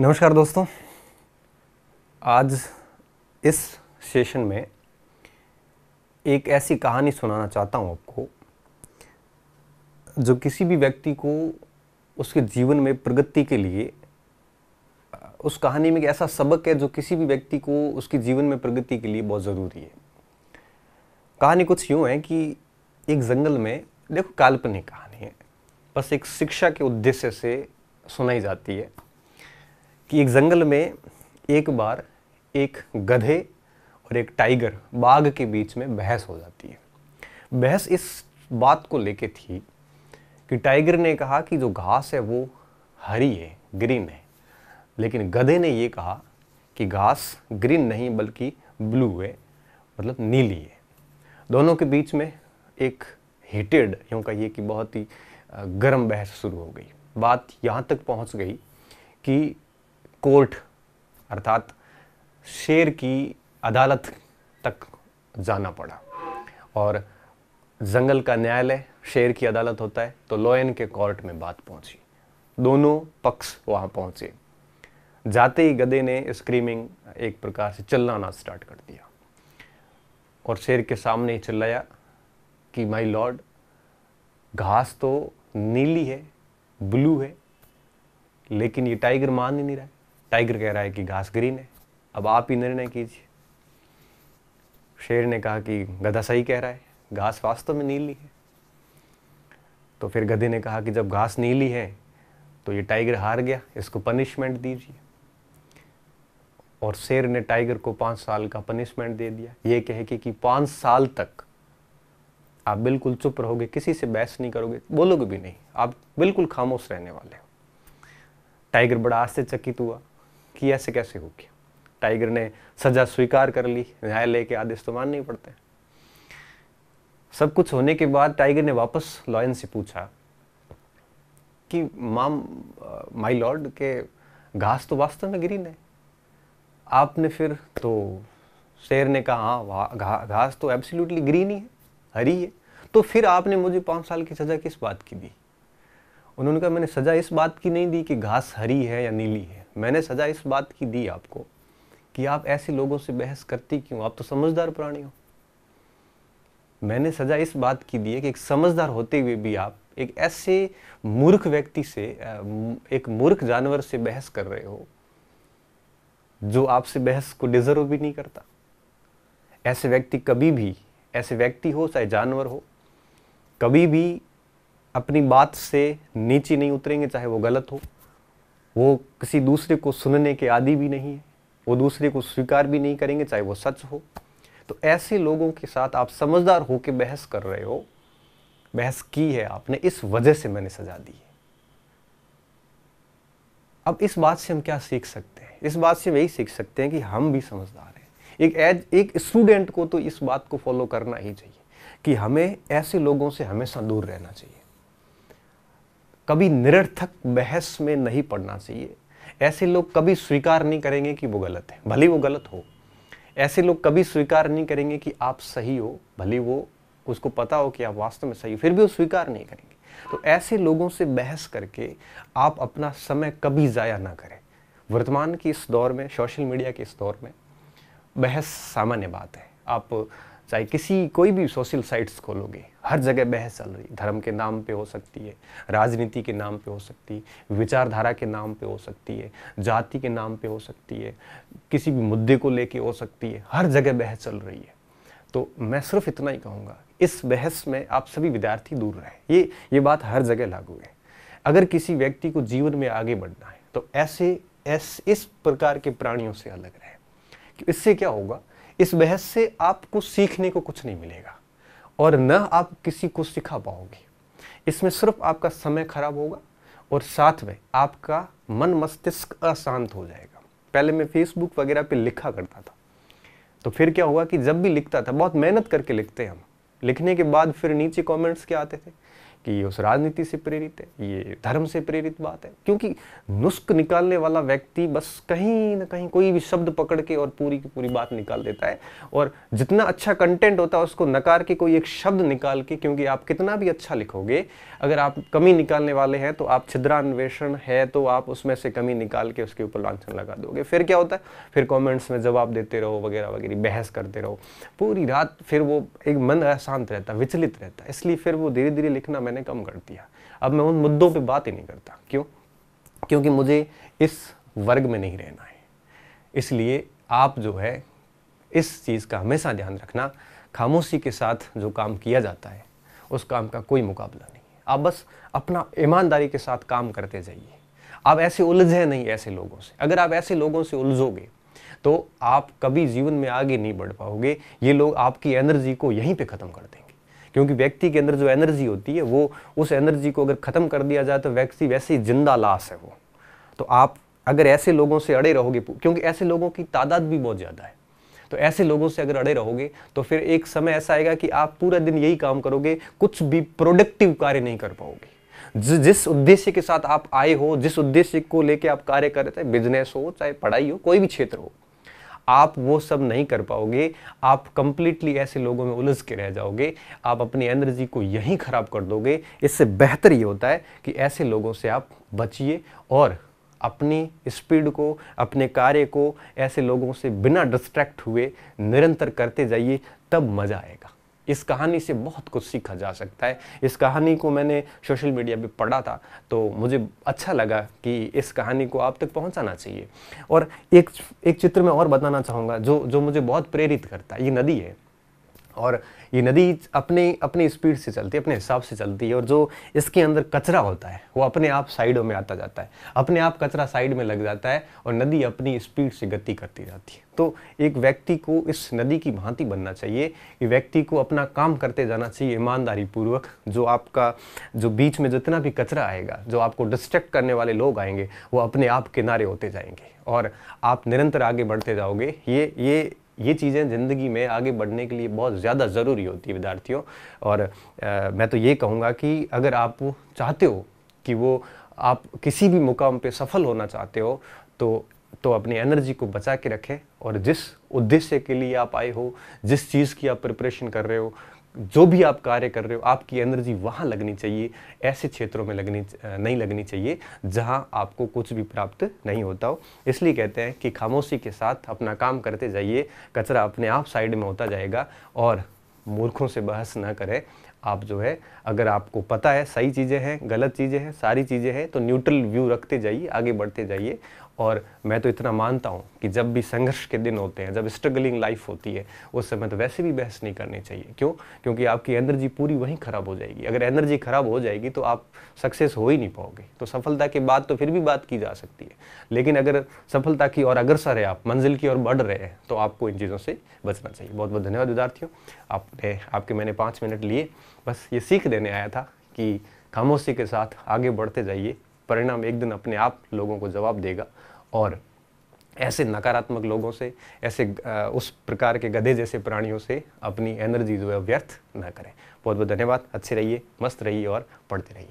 नमस्कार दोस्तों आज इस सेशन में एक ऐसी कहानी सुनाना चाहता हूँ आपको जो किसी भी व्यक्ति को उसके जीवन में प्रगति के लिए उस कहानी में एक ऐसा सबक है जो किसी भी व्यक्ति को उसके जीवन में प्रगति के लिए बहुत ज़रूरी है कहानी कुछ यूँ है कि एक जंगल में देखो काल्पनिक कहानी है बस एक शिक्षा के उद्देश्य से सुनाई जाती है कि एक जंगल में एक बार एक गधे और एक टाइगर बाघ के बीच में बहस हो जाती है बहस इस बात को लेके थी कि टाइगर ने कहा कि जो घास है वो हरी है ग्रीन है लेकिन गधे ने ये कहा कि घास ग्रीन नहीं बल्कि ब्लू है मतलब नीली है दोनों के बीच में एक हीटेड यूँ कहिए कि बहुत ही गर्म बहस शुरू हो गई बात यहाँ तक पहुँच गई कि कोर्ट अर्थात शेर की अदालत तक जाना पड़ा और जंगल का न्यायालय शेर की अदालत होता है तो लोयन के कोर्ट में बात पहुंची दोनों पक्ष वहां पहुंचे जाते ही गधे ने स्क्रीमिंग एक प्रकार से चिल्लाना स्टार्ट कर दिया और शेर के सामने ही चिल्लाया कि माई लॉर्ड घास तो नीली है ब्लू है लेकिन ये टाइगर मान ही नहीं रहा टाइगर कह रहा है कि घास ग्रीन है अब आप ही निर्णय कीजिए शेर ने कहा कि गधा सही कह रहा है घास वास्तव में नीली है तो फिर गधे ने कहा कि जब घास नीली है तो ये टाइगर हार गया इसको पनिशमेंट दीजिए और शेर ने टाइगर को पांच साल का पनिशमेंट दे दिया ये कह के कि पांच साल तक आप बिल्कुल चुप रहोगे किसी से बहस नहीं करोगे बोलोगे भी नहीं आप बिल्कुल खामोश रहने वाले हो टाइगर बड़ा आश्चर्यचकित हुआ कि ऐसे कैसे हो गया टाइगर ने सजा स्वीकार कर ली न्यायालय के आदेश तो मानने ही पड़ते सब कुछ होने के बाद टाइगर ने वापस लॉयन से पूछा कि माम माय लॉर्ड के घास तो वास्तव में ग्रीन है आपने फिर तो शेर ने कहा हाँ घा, घास तो एब्सोल्युटली ग्रीन ही है हरी है तो फिर आपने मुझे पाँच साल की सज़ा किस बात की दी उन्होंने कहा मैंने सज़ा इस बात की नहीं दी कि घास हरी है या नीली है मैंने सज़ा इस बात की दी आपको कि आप ऐसे लोगों से बहस करती क्यों आप तो समझदार प्राणी हो मैंने सज़ा इस बात की दी है कि एक समझदार होते हुए भी आप एक ऐसे मूर्ख व्यक्ति से एक मूर्ख जानवर से बहस कर रहे हो जो आपसे बहस को डिजर्व भी नहीं करता ऐसे व्यक्ति कभी भी ऐसे व्यक्ति हो चाहे जानवर हो कभी भी अपनी बात से नीचे नहीं उतरेंगे चाहे वो गलत हो वो किसी दूसरे को सुनने के आदि भी नहीं है वो दूसरे को स्वीकार भी नहीं करेंगे चाहे वो सच हो तो ऐसे लोगों के साथ आप समझदार होकर बहस कर रहे हो बहस की है आपने इस वजह से मैंने सजा दी है अब इस बात से हम क्या सीख सकते हैं इस बात से हम यही सीख सकते हैं कि हम भी समझदार हैं एक एज एक स्टूडेंट को तो इस बात को फॉलो करना ही चाहिए कि हमें ऐसे लोगों से हमेशा दूर रहना चाहिए कभी निरर्थक बहस में नहीं पड़ना चाहिए ऐसे लोग कभी स्वीकार नहीं करेंगे कि वो गलत है भले वो गलत हो ऐसे लोग कभी स्वीकार नहीं करेंगे कि आप सही हो भले वो उसको पता हो कि आप वास्तव में सही हो फिर भी वो स्वीकार नहीं करेंगे तो ऐसे लोगों से बहस करके आप अपना समय कभी ज़ाया ना करें वर्तमान के इस दौर में सोशल मीडिया के इस दौर में बहस सामान्य बात है आप चाहे किसी कोई भी सोशल साइट्स खोलोगे हर जगह बहस चल रही धर्म के नाम पे हो सकती है राजनीति के नाम पे हो सकती है विचारधारा के नाम पे हो सकती है जाति के नाम पे हो सकती है किसी भी मुद्दे को लेके हो सकती है हर जगह बहस चल रही है तो मैं सिर्फ इतना ही कहूँगा इस बहस में आप सभी विद्यार्थी दूर रहें ये ये बात हर जगह लागू है अगर किसी व्यक्ति को जीवन में आगे बढ़ना है तो ऐसे ऐस, इस प्रकार के प्राणियों से अलग रहें इससे क्या होगा इस बहस से आपको सीखने को कुछ नहीं मिलेगा और न आप किसी को सिखा पाओगे इसमें सिर्फ आपका समय खराब होगा और साथ में आपका मन मस्तिष्क अशांत हो जाएगा पहले मैं फेसबुक वगैरह पे लिखा करता था तो फिर क्या हुआ कि जब भी लिखता था बहुत मेहनत करके लिखते हम लिखने के बाद फिर नीचे कमेंट्स क्या आते थे कि ये उस राजनीति से प्रेरित है ये धर्म से प्रेरित बात है क्योंकि नुस्ख निकालने वाला व्यक्ति बस कहीं ना कहीं कोई भी शब्द पकड़ के और पूरी की पूरी बात निकाल देता है और जितना अच्छा कंटेंट होता है उसको नकार के कोई एक शब्द निकाल के क्योंकि आप कितना भी अच्छा लिखोगे अगर आप कमी निकालने वाले हैं तो आप छिद्रान्वेषण है तो आप उसमें से कमी निकाल के उसके ऊपर लाछन लगा दोगे फिर क्या होता है फिर कॉमेंट्स में जवाब देते रहो वगैरह वगैरह बहस करते रहो पूरी रात फिर वो एक मन अशांत रहता विचलित रहता इसलिए फिर वो धीरे धीरे लिखना मैंने मैंने कम कर दिया अब मैं उन मुद्दों पे बात ही नहीं करता क्यों क्योंकि मुझे इस वर्ग में नहीं रहना है इसलिए आप जो है इस चीज़ का हमेशा ध्यान रखना खामोशी के साथ जो काम किया जाता है उस काम का कोई मुकाबला नहीं आप बस अपना ईमानदारी के साथ काम करते जाइए आप ऐसे उलझे नहीं ऐसे लोगों से अगर आप ऐसे लोगों से उलझोगे तो आप कभी जीवन में आगे नहीं बढ़ पाओगे ये लोग आपकी एनर्जी को यहीं पे ख़त्म कर देंगे क्योंकि व्यक्ति के अंदर जो एनर्जी होती है वो उस एनर्जी को अगर ख़त्म कर दिया जाए तो व्यक्ति वैसे ही जिंदा लाश है वो तो आप अगर ऐसे लोगों से अड़े रहोगे क्योंकि ऐसे लोगों की तादाद भी बहुत ज़्यादा है तो ऐसे लोगों से अगर अड़े रहोगे तो फिर एक समय ऐसा आएगा कि आप पूरा दिन यही काम करोगे कुछ भी प्रोडक्टिव कार्य नहीं कर पाओगे जिस उद्देश्य के साथ आप आए हो जिस उद्देश्य को लेके आप कार्य कर रहे थे बिजनेस हो चाहे पढ़ाई हो कोई भी क्षेत्र हो आप वो सब नहीं कर पाओगे आप कंप्लीटली ऐसे लोगों में उलझ के रह जाओगे आप अपनी एनर्जी को यहीं ख़राब कर दोगे इससे बेहतर ये होता है कि ऐसे लोगों से आप बचिए और अपनी स्पीड को अपने कार्य को ऐसे लोगों से बिना डिस्ट्रैक्ट हुए निरंतर करते जाइए तब मज़ा आएगा इस कहानी से बहुत कुछ सीखा जा सकता है इस कहानी को मैंने सोशल मीडिया पे पढ़ा था तो मुझे अच्छा लगा कि इस कहानी को आप तक पहुंचाना चाहिए और एक एक चित्र मैं और बताना चाहूँगा जो जो मुझे बहुत प्रेरित करता है ये नदी है और ये नदी अपने अपने स्पीड से चलती है अपने हिसाब से चलती है और जो इसके अंदर कचरा होता है वो अपने आप साइडों में आता जाता है अपने आप कचरा साइड में लग जाता है और नदी अपनी स्पीड से गति करती जाती है तो एक व्यक्ति को इस नदी की भांति बनना चाहिए कि व्यक्ति को अपना काम करते जाना चाहिए ईमानदारी पूर्वक जो आपका जो बीच में जितना भी कचरा आएगा जो आपको डिस्ट्रैक्ट करने वाले लोग आएंगे वो अपने आप किनारे होते जाएंगे और आप निरंतर आगे बढ़ते जाओगे ये ये ये चीज़ें ज़िंदगी में आगे बढ़ने के लिए बहुत ज़्यादा ज़रूरी होती है विद्यार्थियों और आ, मैं तो ये कहूँगा कि अगर आप चाहते हो कि वो आप किसी भी मुकाम पे सफल होना चाहते हो तो तो अपनी एनर्जी को बचा के रखें और जिस उद्देश्य के लिए आप आए हो जिस चीज़ की आप प्रिपरेशन कर रहे हो जो भी आप कार्य कर रहे हो आपकी एनर्जी वहाँ लगनी चाहिए ऐसे क्षेत्रों में लगनी नहीं लगनी चाहिए जहाँ आपको कुछ भी प्राप्त नहीं होता हो इसलिए कहते हैं कि खामोशी के साथ अपना काम करते जाइए कचरा अपने आप साइड में होता जाएगा और मूर्खों से बहस ना करें आप जो है अगर आपको पता है सही चीज़ें हैं गलत चीज़ें हैं सारी चीज़ें हैं तो न्यूट्रल व्यू रखते जाइए आगे बढ़ते जाइए और मैं तो इतना मानता हूँ कि जब भी संघर्ष के दिन होते हैं जब स्ट्रगलिंग लाइफ होती है उस समय तो वैसे भी बहस नहीं करनी चाहिए क्यों क्योंकि आपकी एनर्जी पूरी वहीं ख़राब हो जाएगी अगर एनर्जी ख़राब हो जाएगी तो आप सक्सेस हो ही नहीं पाओगे तो सफलता के बाद तो फिर भी बात की जा सकती है लेकिन अगर सफलता की और अग्रसर है आप मंजिल की ओर बढ़ रहे हैं तो आपको इन चीज़ों से बचना चाहिए बहुत बहुत धन्यवाद विद्यार्थियों आपने आपके मैंने पाँच मिनट लिए बस ये सीख देने आया था कि खामोशी के साथ आगे बढ़ते जाइए परिणाम एक दिन अपने आप लोगों को जवाब देगा और ऐसे नकारात्मक लोगों से ऐसे उस प्रकार के गधे जैसे प्राणियों से अपनी एनर्जी जो है व्यर्थ न करें बहुत बहुत धन्यवाद अच्छे रहिए मस्त रहिए और पढ़ते रहिए